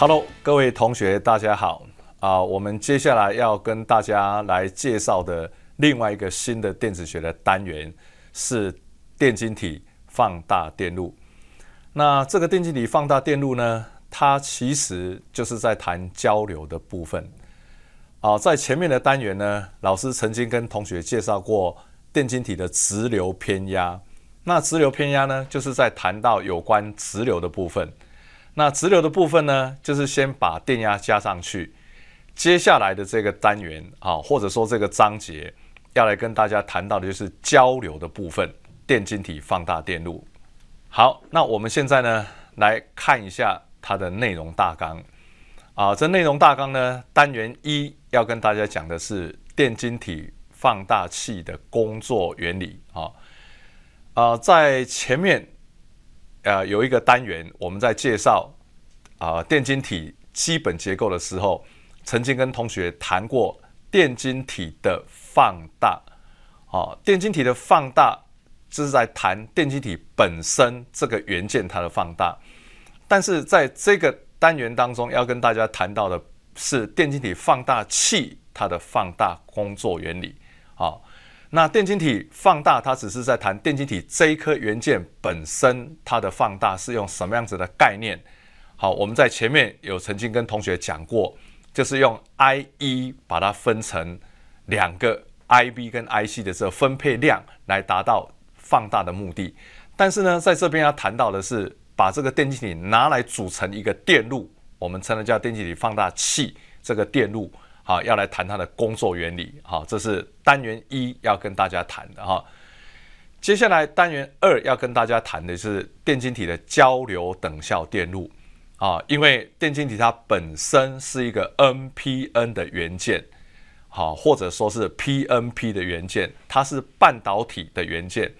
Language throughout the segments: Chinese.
Hello，各位同学，大家好。啊，我们接下来要跟大家来介绍的另外一个新的电子学的单元是电晶体放大电路。那这个电晶体放大电路呢，它其实就是在谈交流的部分。啊，在前面的单元呢，老师曾经跟同学介绍过电晶体的直流偏压。那直流偏压呢，就是在谈到有关直流的部分。那直流的部分呢，就是先把电压加上去。接下来的这个单元啊，或者说这个章节，要来跟大家谈到的就是交流的部分，电晶体放大电路。好，那我们现在呢，来看一下它的内容大纲啊。这内容大纲呢，单元一要跟大家讲的是电晶体放大器的工作原理啊啊，在前面。呃，有一个单元，我们在介绍啊电晶体基本结构的时候，曾经跟同学谈过电晶体的放大。哦，电晶体的放大，这是在谈电晶体本身这个元件它的放大。但是在这个单元当中，要跟大家谈到的是电晶体放大器它的放大工作原理。好。那电晶体放大，它只是在谈电晶体这一颗元件本身它的放大是用什么样子的概念？好，我们在前面有曾经跟同学讲过，就是用 I1 把它分成两个 Ib 跟 Ic 的这个分配量来达到放大的目的。但是呢，在这边要谈到的是，把这个电晶体拿来组成一个电路，我们称它叫电晶体放大器这个电路。啊，要来谈它的工作原理，好，这是单元一要跟大家谈的哈。接下来单元二要跟大家谈的是电晶体的交流等效电路啊，因为电晶体它本身是一个 NPN 的元件，好，或者说是 PNP 的元件，它是半导体的元件。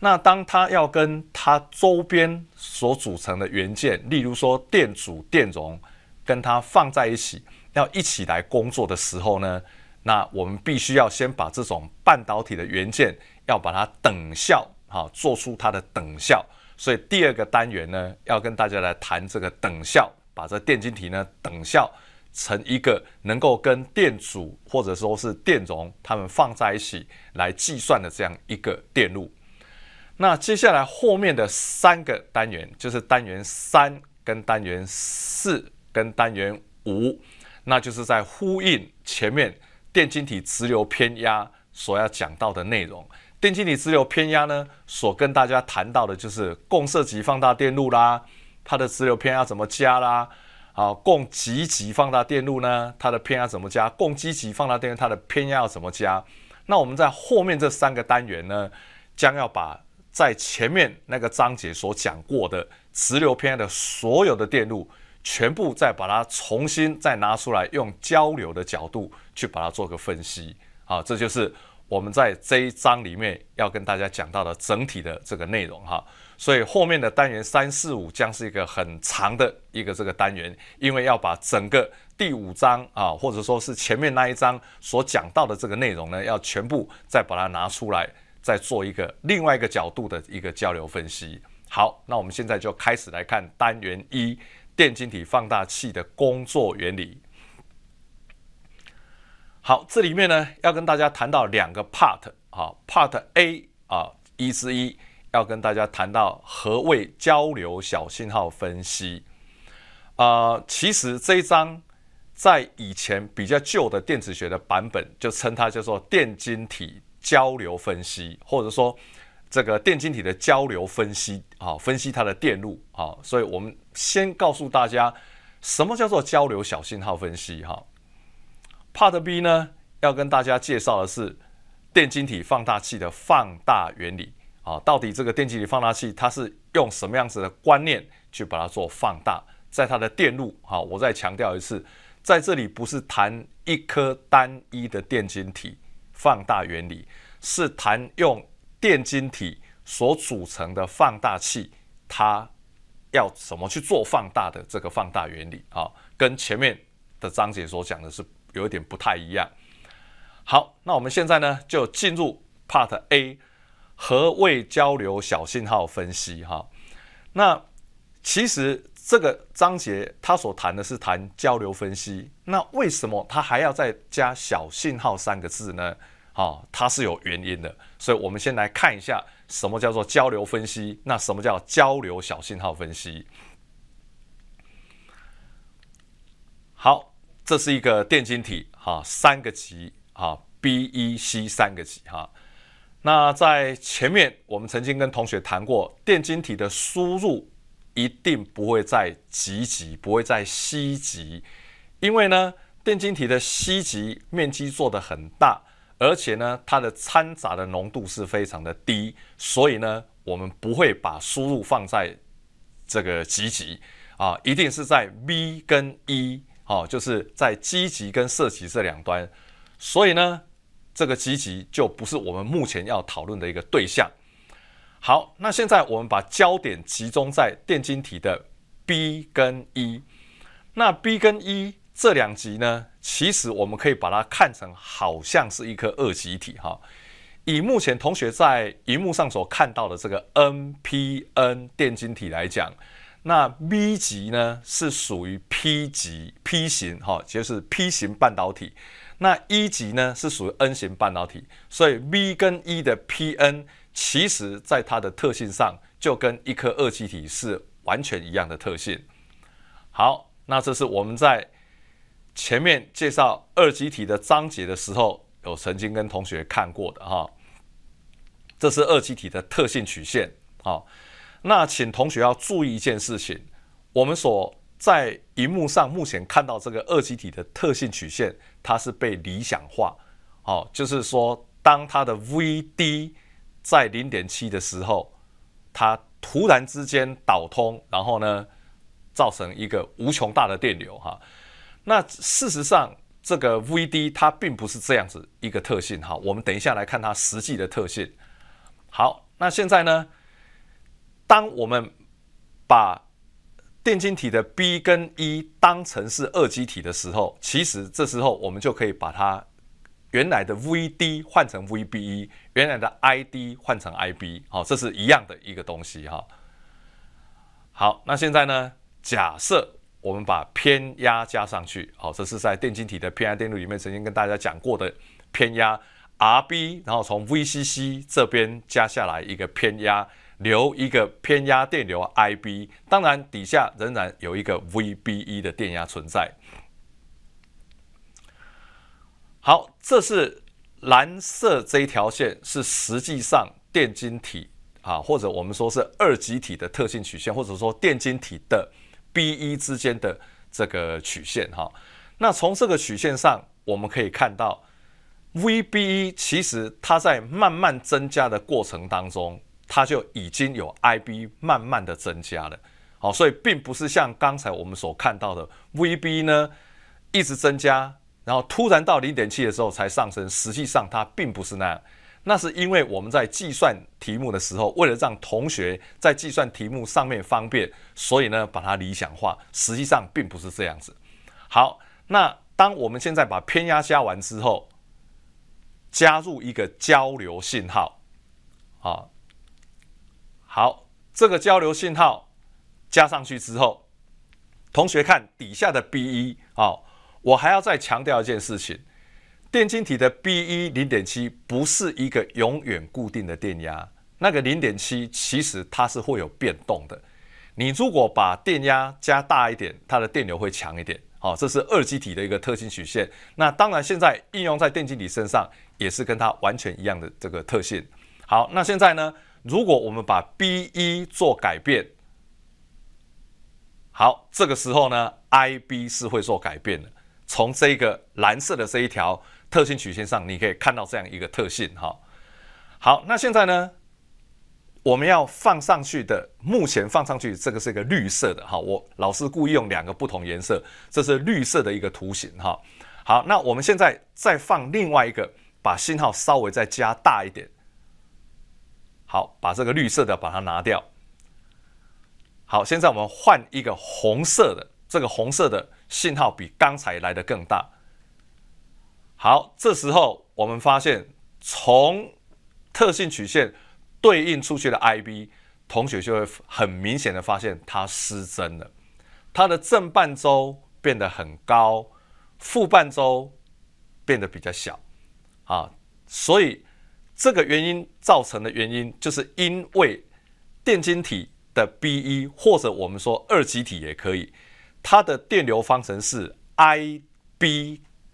那当它要跟它周边所组成的元件，例如说电阻、电容，跟它放在一起。要一起来工作的时候呢，那我们必须要先把这种半导体的元件要把它等效，好，做出它的等效。所以第二个单元呢，要跟大家来谈这个等效，把这电晶体呢等效成一个能够跟电阻或者说是电容它们放在一起来计算的这样一个电路。那接下来后面的三个单元就是单元三、跟单元四、跟单元五。那就是在呼应前面电晶体直流偏压所要讲到的内容。电晶体直流偏压呢，所跟大家谈到的就是共色级放大电路啦，它的直流偏压怎么加啦？好，共极极放大电路呢，它的偏压怎么加？共积极放大电路它的偏压要怎么加？那我们在后面这三个单元呢，将要把在前面那个章节所讲过的直流偏压的所有的电路。全部再把它重新再拿出来，用交流的角度去把它做个分析，好，这就是我们在这一章里面要跟大家讲到的整体的这个内容哈。所以后面的单元三四五将是一个很长的一个这个单元，因为要把整个第五章啊，或者说是前面那一章所讲到的这个内容呢，要全部再把它拿出来，再做一个另外一个角度的一个交流分析。好，那我们现在就开始来看单元一。电晶体放大器的工作原理。好，这里面呢要跟大家谈到两个 part 啊，part A 啊一之一要跟大家谈到何谓交流小信号分析啊。其实这一章在以前比较旧的电子学的版本就称它叫做电晶体交流分析，或者说。这个电晶体的交流分析啊，分析它的电路啊，所以我们先告诉大家什么叫做交流小信号分析哈。Part B 呢，要跟大家介绍的是电晶体放大器的放大原理啊，到底这个电晶体放大器它是用什么样子的观念去把它做放大，在它的电路啊，我再强调一次，在这里不是谈一颗单一的电晶体放大原理，是谈用。电晶体所组成的放大器，它要怎么去做放大的这个放大原理啊，跟前面的章节所讲的是有一点不太一样。好，那我们现在呢就进入 Part A，何谓交流小信号分析？哈，那其实这个章节它所谈的是谈交流分析，那为什么它还要再加小信号三个字呢？啊，它是有原因的，所以，我们先来看一下什么叫做交流分析，那什么叫交流小信号分析？好，这是一个电晶体，哈，三个极，哈，B、E、C 三个极，哈。那在前面我们曾经跟同学谈过，电晶体的输入一定不会在极极，不会在稀极，因为呢，电晶体的 C 极面积做的很大。而且呢，它的掺杂的浓度是非常的低，所以呢，我们不会把输入放在这个极极啊，一定是在 V 跟 E 哦，就是在积极跟射极这两端，所以呢，这个积极就不是我们目前要讨论的一个对象。好，那现在我们把焦点集中在电晶体的 B 跟 E，那 B 跟 E。这两极呢，其实我们可以把它看成好像是一颗二极体哈。以目前同学在荧幕上所看到的这个 NPN 电晶体来讲，那 V 极呢是属于 P 极 P 型哈，就是 P 型半导体；那 E 级呢是属于 N 型半导体。所以 V 跟 E 的 P-N 其实在它的特性上就跟一颗二极体是完全一样的特性。好，那这是我们在。前面介绍二极体的章节的时候，有曾经跟同学看过的哈，这是二极体的特性曲线啊。那请同学要注意一件事情，我们所在荧幕上目前看到这个二极体的特性曲线，它是被理想化哦，就是说当它的 V D 在零点七的时候，它突然之间导通，然后呢，造成一个无穷大的电流哈。那事实上，这个 Vd 它并不是这样子一个特性哈。我们等一下来看它实际的特性。好，那现在呢，当我们把电晶体的 B 跟 E 当成是二极体的时候，其实这时候我们就可以把它原来的 Vd 换成 VBE，原来的 Id 换成 IB，好，这是一样的一个东西哈。好，那现在呢，假设。我们把偏压加上去，好，这是在电晶体的偏压电路里面曾经跟大家讲过的偏压 Rb，然后从 VCC 这边加下来一个偏压，留一个偏压电流 IB，当然底下仍然有一个 VBE 的电压存在。好，这是蓝色这一条线是实际上电晶体啊，或者我们说是二极体的特性曲线，或者说电晶体的。V 一之间的这个曲线哈，那从这个曲线上我们可以看到，V B 一其实它在慢慢增加的过程当中，它就已经有 I B 慢慢的增加了，好，所以并不是像刚才我们所看到的 V B 呢一直增加，然后突然到零点七的时候才上升，实际上它并不是那样。那是因为我们在计算题目的时候，为了让同学在计算题目上面方便，所以呢把它理想化，实际上并不是这样子。好，那当我们现在把偏压加完之后，加入一个交流信号，啊，好，这个交流信号加上去之后，同学看底下的 B 一，啊，我还要再强调一件事情。电晶体的 B-E 零点七不是一个永远固定的电压，那个零点七其实它是会有变动的。你如果把电压加大一点，它的电流会强一点。好，这是二极体的一个特性曲线。那当然，现在应用在电晶体身上也是跟它完全一样的这个特性。好，那现在呢，如果我们把 B-E 做改变，好，这个时候呢，I-B 是会做改变的。从这个蓝色的这一条。特性曲线上，你可以看到这样一个特性哈。好，那现在呢，我们要放上去的，目前放上去这个是一个绿色的哈。我老是故意用两个不同颜色，这是绿色的一个图形哈。好，那我们现在再放另外一个，把信号稍微再加大一点。好，把这个绿色的把它拿掉。好，现在我们换一个红色的，这个红色的信号比刚才来的更大。好，这时候我们发现，从特性曲线对应出去的 Ib 同学就会很明显的发现它失真了，它的正半周变得很高，负半周变得比较小，啊，所以这个原因造成的原因就是因为电晶体的 Be 或者我们说二极体也可以，它的电流方程式 Ib。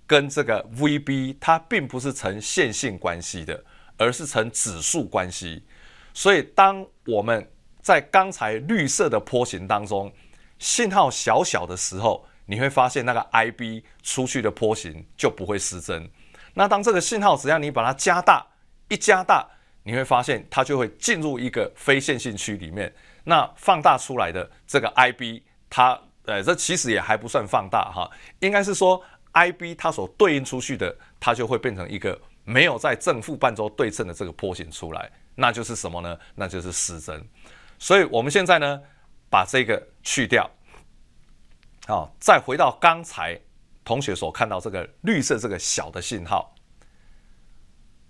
跟这个 Vb 它并不是呈线性关系的，而是呈指数关系。所以当我们在刚才绿色的波形当中，信号小小的时候，你会发现那个 Ib 出去的波形就不会失真。那当这个信号只要你把它加大，一加大，你会发现它就会进入一个非线性区里面。那放大出来的这个 Ib，它呃，这其实也还不算放大哈，应该是说。I B 它所对应出去的，它就会变成一个没有在正负半周对称的这个波形出来，那就是什么呢？那就是失真。所以我们现在呢，把这个去掉，好，再回到刚才同学所看到这个绿色这个小的信号，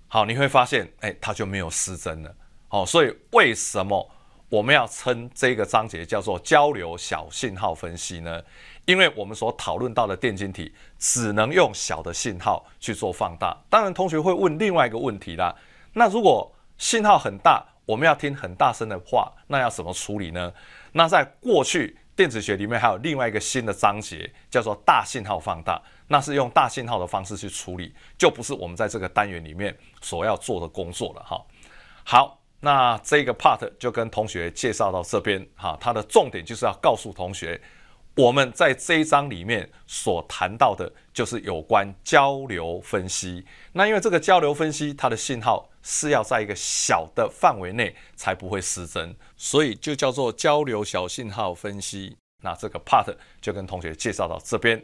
好，你会发现，哎，它就没有失真了。好，所以为什么？我们要称这个章节叫做交流小信号分析呢，因为我们所讨论到的电晶体只能用小的信号去做放大。当然，同学会问另外一个问题啦，那如果信号很大，我们要听很大声的话，那要怎么处理呢？那在过去电子学里面还有另外一个新的章节叫做大信号放大，那是用大信号的方式去处理，就不是我们在这个单元里面所要做的工作了哈。好。那这个 part 就跟同学介绍到这边哈，它的重点就是要告诉同学，我们在这一章里面所谈到的就是有关交流分析。那因为这个交流分析，它的信号是要在一个小的范围内才不会失真，所以就叫做交流小信号分析。那这个 part 就跟同学介绍到这边。